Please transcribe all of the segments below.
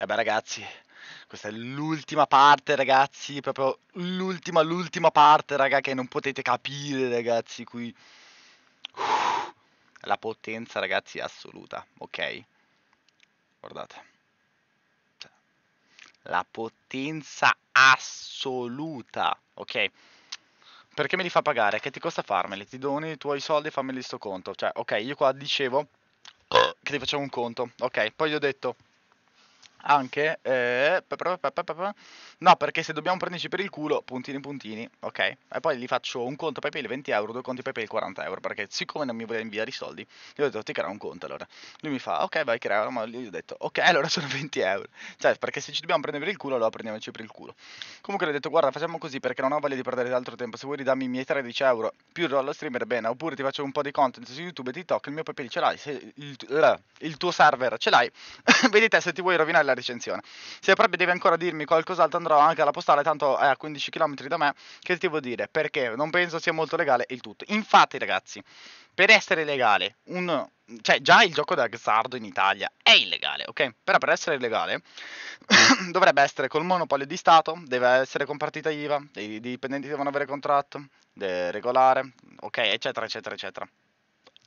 Vabbè eh ragazzi, questa è l'ultima parte ragazzi, proprio l'ultima, l'ultima parte raga che non potete capire ragazzi qui. Uff, la potenza ragazzi è assoluta, ok? Guardate. Cioè, la potenza assoluta, ok? Perché me li fa pagare? Che ti costa farmeli? Ti doni i tuoi soldi e fammeli sto conto. Cioè, ok, io qua dicevo che ti facevo un conto, ok? Poi gli ho detto anche eh, no perché se dobbiamo prenderci per il culo puntini puntini ok e poi gli faccio un conto PayPal 20 euro due conti PayPal 40 euro perché siccome non mi voleva inviare i soldi gli ho detto ti crea un conto allora lui mi fa ok vai crea. ma gli ho detto ok allora sono 20 euro cioè perché se ci dobbiamo prendere per il culo allora prendiamoci per il culo comunque gli ho detto guarda facciamo così perché non ho voglia di perdere altro tempo se vuoi ridarmi i miei 13 euro più il rollo streamer bene oppure ti faccio un po' di content su youtube e tiktok il mio PayPal ce l'hai se il, il tuo server ce l'hai vedi te se ti vuoi rovinare bella recensione. Se proprio devi ancora dirmi qualcos'altro andrò anche alla postale, tanto è a 15 km da me, che ti devo dire? Perché non penso sia molto legale il tutto. Infatti ragazzi, per essere legale, un, cioè già il gioco d'azzardo in Italia è illegale, ok? Però per essere legale dovrebbe essere col monopolio di Stato, deve essere con partita IVA, i dipendenti devono avere contratto, regolare, ok, eccetera, eccetera, eccetera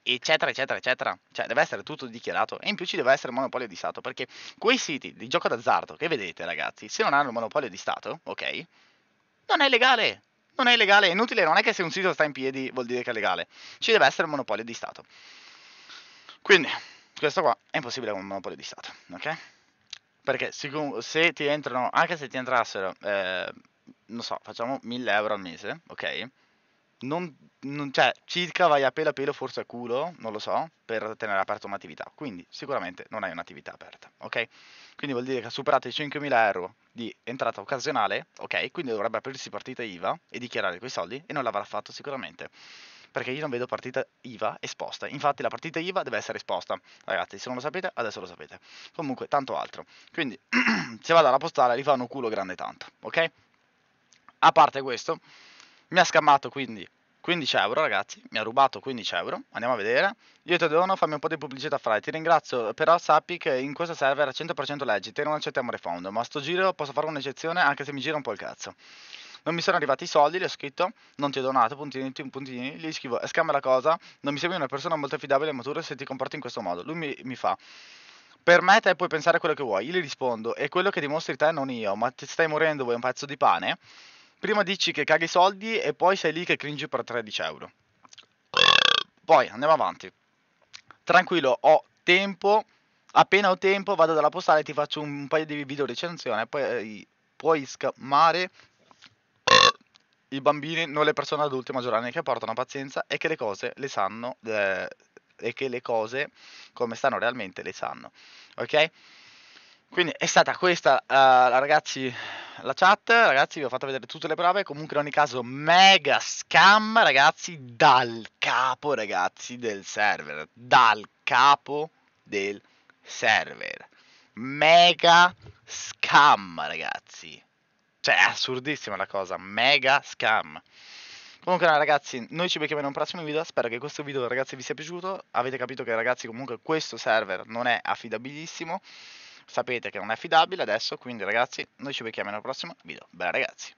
eccetera, eccetera, eccetera. Cioè, deve essere tutto dichiarato. E in più ci deve essere il monopolio di Stato. Perché quei siti di gioco d'azzardo che vedete, ragazzi, se non hanno il monopolio di Stato, ok, non è legale. Non è legale, è inutile, non è che se un sito sta in piedi vuol dire che è legale. Ci deve essere il monopolio di Stato. Quindi, questo qua è impossibile con un monopolio di Stato, ok? Perché se ti entrano, anche se ti entrassero, eh, non so, facciamo 1000 euro al mese, ok? non, non, cioè, circa vai a pelo a pelo, forse a culo, non lo so, per tenere aperta un'attività. Quindi sicuramente non hai un'attività aperta, ok? Quindi vuol dire che ha superato i 5.000 euro di entrata occasionale, ok? Quindi dovrebbe aprirsi partita IVA e dichiarare quei soldi e non l'avrà fatto sicuramente. Perché io non vedo partita IVA esposta. Infatti la partita IVA deve essere esposta. Ragazzi, se non lo sapete, adesso lo sapete. Comunque, tanto altro. Quindi, se vado alla postale, li fanno culo grande tanto, ok? A parte questo, mi ha scammato quindi 15 euro ragazzi, mi ha rubato 15 euro, andiamo a vedere. Io ti dono, fammi un po' di pubblicità fra, ti ringrazio, però sappi che in questo server è 100% leggi, te non accettiamo refund, ma a sto giro posso fare un'eccezione anche se mi gira un po' il cazzo. Non mi sono arrivati i soldi, le ho scritto, non ti ho donato, puntini, puntini, gli scrivo, e scambia la cosa, non mi sembri una persona molto affidabile e matura se ti comporti in questo modo. Lui mi, mi fa, per me te puoi pensare quello che vuoi, io gli rispondo, e quello che dimostri te non io, ma ti stai morendo vuoi un pezzo di pane? prima dici che caghi i soldi e poi sei lì che cringi per 13 euro. Poi andiamo avanti. Tranquillo, ho tempo. Appena ho tempo vado dalla postale e ti faccio un paio di video recensione. Poi eh, puoi scamare i bambini, non le persone adulte maggioranni che portano pazienza e che le cose le sanno eh, e che le cose come stanno realmente le sanno. Ok? Quindi è stata questa, uh, ragazzi, la chat. Ragazzi, vi ho fatto vedere tutte le prove. Comunque, in ogni caso, mega scam, ragazzi, dal capo, ragazzi, del server. Dal capo del server. Mega scam, ragazzi. Cioè, è assurdissima la cosa. Mega scam. Comunque ragazzi, noi ci becchiamo in un prossimo video, spero che questo video ragazzi vi sia piaciuto, avete capito che ragazzi comunque questo server non è affidabilissimo, sapete che non è affidabile adesso, quindi ragazzi noi ci becchiamo nel prossimo video. Bella ragazzi!